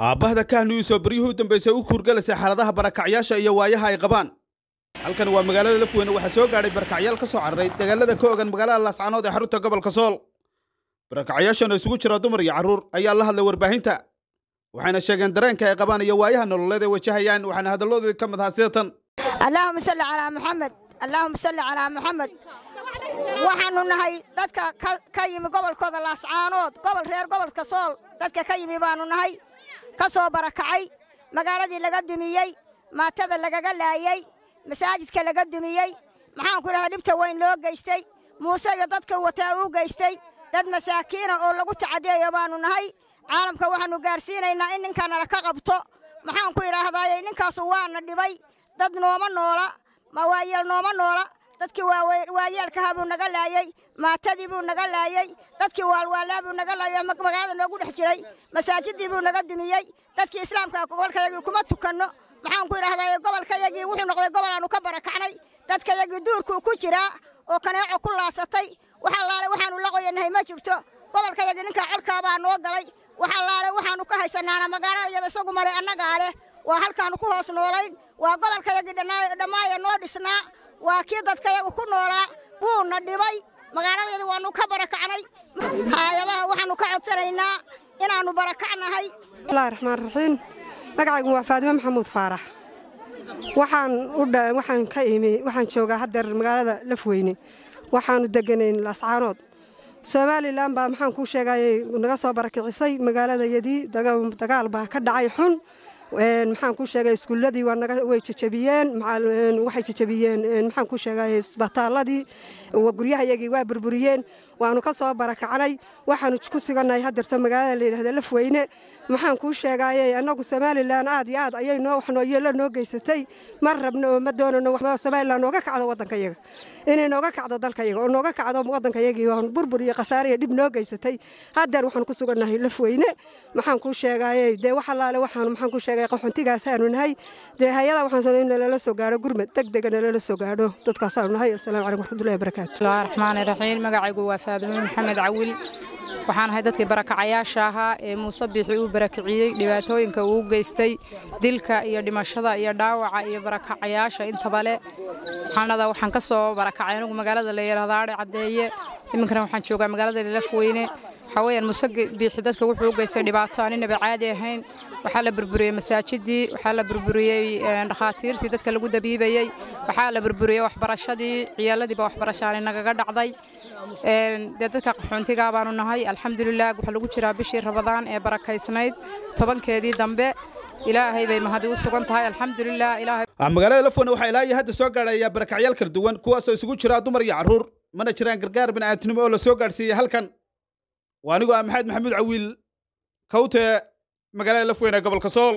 aabbahda kahnuiso baryuhu u dambaysay u kuurgalaysa xaaladaha barakacyaasha iyo waayaha ay qabaan halkan waa magaalada lafweyne waxaa soo gaadhay barakacyaal ka soo cararay dagaalada ka ogan magaalada laascaanood ee xarunta gobolka sool barakacyaashana isugu jira dumar iyo carruur ayaa la hadlay warbaahinta waxayna sheegeen dareenka ay qabaan iyo waayaha nololeed ee wajahayaan waxaana hadalloodii ka mid ahaa tan allaahuma salli calaa maxamed allaahuma salli calaa maxamed waxaanu nahay dadka ka yimi gobolkooda laascaanood gobol reer gobolka sool dadka ka yimi baanu nahay ka soo barakacay magaaladii laga dumiyey maatada lagaga laayey masaajidka laga dumiyey maxaan ku idhahdaa dhibta weyn loo geystay muuse iyo dadka wataa uu geystay dad masaakiina ah oo lagu tacadeeyo baanu nahay caalamka waxaannu gaadhsiinaynaa in ninkanala ka qabto maxaan ku idhaahdaaye ninkaasu waana dhibay dad nooma noola mawaayeel nooma noola dadkii waayeelkaha buu naga laayey maatadii buu naga laayay dadkii waalwaalaa buu naga laayay oo magaalada noogu dhex jiray masaajidii buu naga dumiyey dadkii islaamka ah gobolkayagii kuma tukanno maxaan ku idhahdaye gobolkayagii wuxuu noqday gobol aanu ka barakacnay dadkayagii duurkuu ku jiraa oo kaneeco ku laasatay waxalaale waxaanu la qoyanahay ma jirto gobolkayagii ninkaa colkaabaa noo galay waxalaale waxaannu ka haysanaana magaalada iyada isagu maray annagaa leh waa halkaannu ku hoos noolayn waa gobolkayagii dhammaaya noo dhisnaa waa kii dadkayagu ku noolaa wuuna dhibay magaaladeeda waanu ka barakacnay haayadaha waxaanu ka codsanaynaa inaanu barakacnahay bismillahi raxmaan raxiim magacaygu waa faadimo maxamuud faarax waxaan u waxaan ka imi waxaan joogaa haddeer magaalada lafweyne waxaanu deganayn lascaanood somalilan baa maxaan kuu sheegayay naga soo barakicisay magaalada yadii dagaal baa ka dhacay xun maxaan ku sheegay iskuulladii way jejebiyeen waxay jejebiyeen maxaan ku sheegay isbataaladii guryahayagii waa burburiyeen waanu ka soo barakacnay waxaanu ku sugannahay hadirta magaalada la layidhahda lafweyne maxaan kuu sheegaaye annagu somalilan aad iyo aad ayay noo waxnooyela noo geysatay ma rabno oo ma doonano somalilan nooga waddanka iyaga inay nooga kacdo dalkayaga oo nooga kacdo waddankayagii burbur iyo khasaare iyo dhib noo geysatay haddeer waxaan ku sugannahay lafweyne maxaan kuu sheegaayey dee wax allaale waxaan maxaan ku sheegay qaxontigaasaanu nahay dee hay-adaa waxaan sanay in nalala soo gaadho gurmad deg dega nalala soo gaadho dadkaasaanu nahay asalamu calaykum waraxmatullahi wabarakaatu bismillahi raxmaani raxiim magacaygu waa faadimo maxamed cawil waxaan ahay dadkii barakacayaasha ahaa ee muuse biixi uu barakiciyey dhibaatooyinka uu geystay dilka iyo dhimashada iyo dhaawaca iyo barakacayaasha intaba intabale waxaanada waxaan ka soo barakacay anugu magaalada la yaraadaadhe caddeeye iminkana waxaan joogaa magaalada lilafweyne waxaaweyaan musage biixi dadka wuxuu u dhibaato aan caadi ahayn waxaa la burburiyey masaajidii waxaa la burburiyey eh, dhakhaatiirtii dadka lagu dabiibayey waxaa la burburiyey waxbarashadii ciyaalladiiba waxbarashaani nagaga dhacday eh, dee dadka qaxoontigaa baanu nahay alxamdulilah waxa lagu jiraa bishii rabadaan ee barakaysnayd tobankeedii dambe ilaahay bay mahadi u sugan tahay alxamdulilah ilaahay ah, magaalada lafona waxaa ilaa iyo hadda soo gaadhaya barakacyaal kala duwan kuwaasoo isugu jiraa dumar iyo carruur mana jiraan gargaar bini'aadtinimo oo la gaadhsiiyey halkan waa anigoo ah maxamed maxamuud cawiil kawte magaalada lafweyne gobolka sool